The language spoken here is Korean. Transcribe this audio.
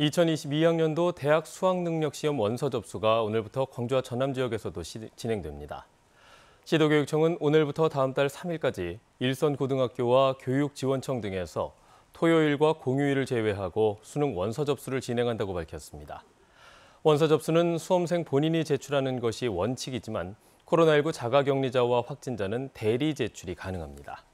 2022학년도 대학 수학능력시험 원서 접수가 오늘부터 광주와 전남 지역에서도 시, 진행됩니다. 시도교육청은 오늘부터 다음 달 3일까지 일선 고등학교와 교육지원청 등에서 토요일과 공휴일을 제외하고 수능 원서 접수를 진행한다고 밝혔습니다. 원서 접수는 수험생 본인이 제출하는 것이 원칙이지만 코로나19 자가격리자와 확진자는 대리 제출이 가능합니다.